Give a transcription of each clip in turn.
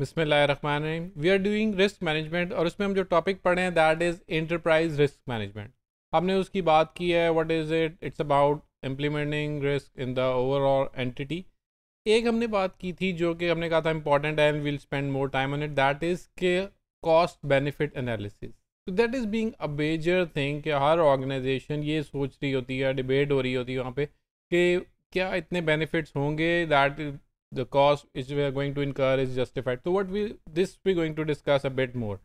बिसमीम we are doing risk management और उसमें हम जो टॉपिक पढ़े हैं that is enterprise risk management हमने उसकी बात की है what is it it's about implementing risk in the overall entity एक हमने बात की थी जो कि हमने कहा था important and we'll spend more time on it that is के कॉस्ट बेनिफिट एनालिसिस तो that is being a major thing कि हर ऑर्गेनाइजेशन ये सोच रही होती है डिबेट हो रही होती है वहाँ पे कि क्या इतने बेनिफिट्स होंगे that the cost which we are going to incur is justified. So what we this we're going to discuss a bit more.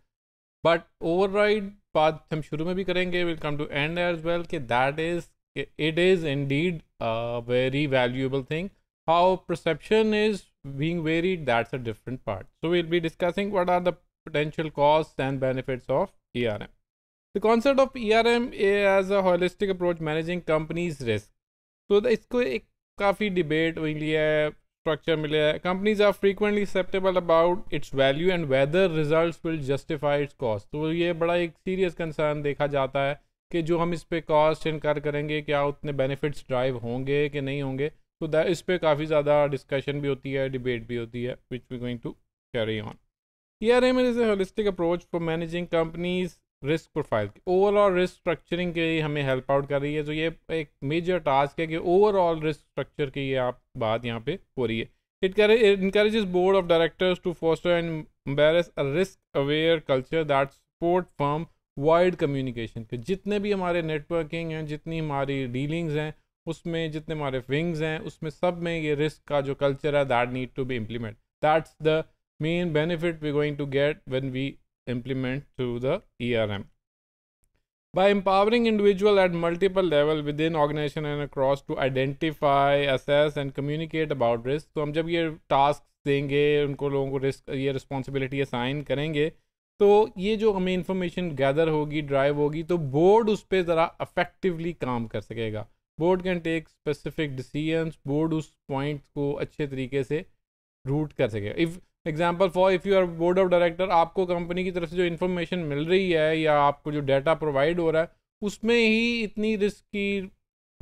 But override path We'll में भी करेंगे will come to end as well कि indeed a very valuable thing. How perception is being varied, that's a different part. So we'll be discussing what are the potential costs and benefits of ERM. The concept of ERM as a holistic approach managing companies risk. So the, एक काफ़ी debate हुई a. Structure मिले है companies are frequently acceptable about its value and whether result will justify its cost तो ये बड़ा एक serious concern देखा जाता है कि जो हम इस पर कॉस्ट इनकार करेंगे क्या उतने बेनिफिट्स ड्राइव होंगे कि नहीं होंगे तो इस पर काफ़ी ज़्यादा डिस्कशन भी होती है डिबेट भी होती है which we going to carry on E R M is a holistic approach for managing companies risk profile की ओवरऑल रिस्क स्ट्रक्चरिंग के लिए हमें हेल्प आउट कर रही है तो ये एक मेजर टास्क है कि ओवरऑल रिस्क स्ट्रक्चर की ये आप बात यहाँ पे हो रही है it encourage board of directors to foster and embrace a risk aware culture that support firm wide communication के जितने भी हमारे नेटवर्किंग हैं जितनी हमारी डीलिंग्स हैं उसमें जितने हमारे विंग्स हैं उसमें सब में ये रिस्क का जो कल्चर है that need to be implement that's the main benefit we going to get when we implement through the ERM. By empowering individual at multiple level within organization and across to identify, assess and communicate about risk. So, हम जब ये tasks देंगे उनको लोगों को risk ये responsibility assign करेंगे तो ये जो हमें इंफॉर्मेशन गैदर होगी ड्राइव होगी तो बोर्ड उस पर ज़रा अफेक्टिवली काम कर सकेगा board can take specific decisions board उस पॉइंट को अच्छे तरीके से रूट कर सकेगा if example for if you are board of director आपको कंपनी की तरफ से जो इन्फॉर्मेशन मिल रही है या आपको जो डाटा प्रोवाइड हो रहा है उसमें ही इतनी रिस्क की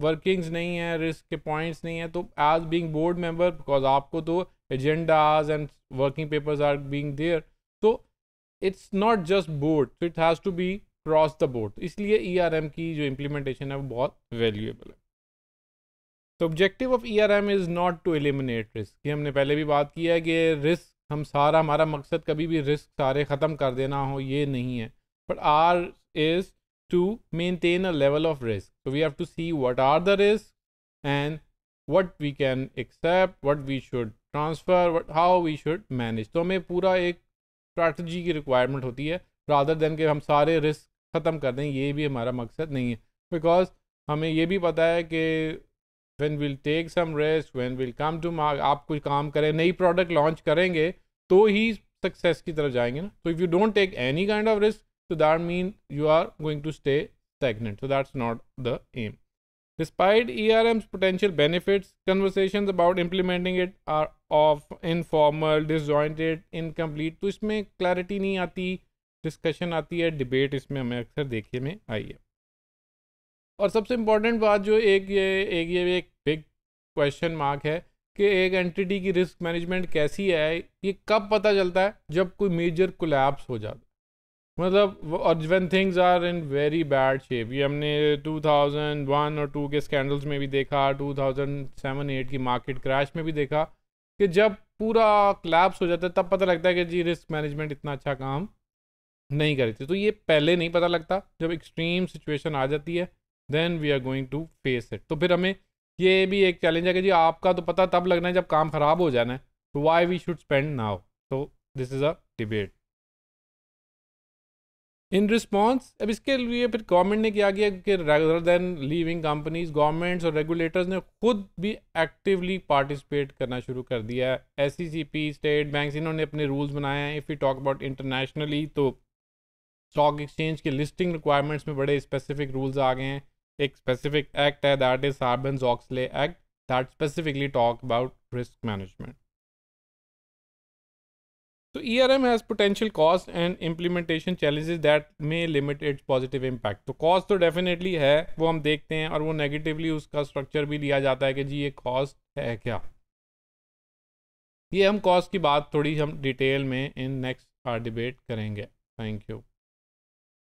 वर्किंग्स नहीं है रिस्क के पॉइंट्स नहीं है तो as being board member because आपको तो agendas and working papers are being there तो it's not just board so it has to be cross the board इसलिए ई e की जो इम्प्लीमेंटेशन है वो बहुत वैल्यूएबल है तो objective of E R M is not to eliminate risk ये हमने पहले भी बात की है कि रिस्क हम सारा हमारा मकसद कभी भी रिस्क सारे ख़त्म कर देना हो ये नहीं है but R is to maintain a level of risk we have to see what are the risk and what we can accept what we should transfer what how we should manage तो हमें पूरा एक स्ट्रैटी की requirement होती है rather than के हम सारे रिस्क ख़त्म कर दें ये भी हमारा मकसद नहीं है बिकॉज हमें ये भी पता है कि when will take some rest when will come to mark आप कुछ काम करें नई प्रोडक्ट लॉन्च करेंगे तो ही सक्सेस की तरफ जाएंगे ना so if you don't take any kind of risk तो that mean you are going to stay stagnant so that's not the aim despite E R M's potential benefits conversation about implementing it are of formal disjointed incomplete तो इसमें clarity नहीं आती discussion आती है debate इसमें हमें अक्सर देखने में आई है और सबसे इम्पॉर्टेंट बात जो एक ये एक ये एक क्वेश्चन मार्क है कि एक एंटिटी की रिस्क मैनेजमेंट कैसी है ये कब पता चलता है जब कोई मेजर कोलैप्स हो जाता है मतलब और one things are in very bad shape ये हमने 2001 और 2 के स्कैंडल्स में भी देखा 2007 थाउजेंड की मार्केट क्रैश में भी देखा कि जब पूरा क्लैप्स हो जाता है तब पता लगता है कि जी रिस्क मैनेजमेंट इतना अच्छा काम नहीं करती तो ये पहले नहीं पता लगता जब एक्सट्रीम सिचुएशन आ जाती है then we are going to face it तो फिर हमें ये भी एक चैलेंज है कि जी आपका तो पता तब लगना है जब काम ख़राब हो जाना है तो why we should spend now तो this is a debate in response अब इसके लिए फिर गवर्नमेंट ने क्या किया कि regular then leaving companies governments और रेगुलेटर्स ने खुद भी एक्टिवली पार्टिसिपेट करना शुरू कर दिया है S C C P state bank इन्होंने अपने रूल्स बनाए हैं if you talk about internationally तो स्टॉक एक्सचेंज के लिस्टिंग रिक्वायरमेंट्स में बड़े स्पेसिफिक रूल्स आ गए हैं एक स्पेसिफिक एक्ट है that is Sarbanes Oxley act that specifically talk about risk management So ERM has potential cost and implementation challenges that may limit its positive impact. तो cost तो definitely है वो हम देखते हैं और वो negatively उसका structure भी लिया जाता है कि जी ये cost है क्या ये हम cost की बात थोड़ी हम detail में in next our debate करेंगे Thank you.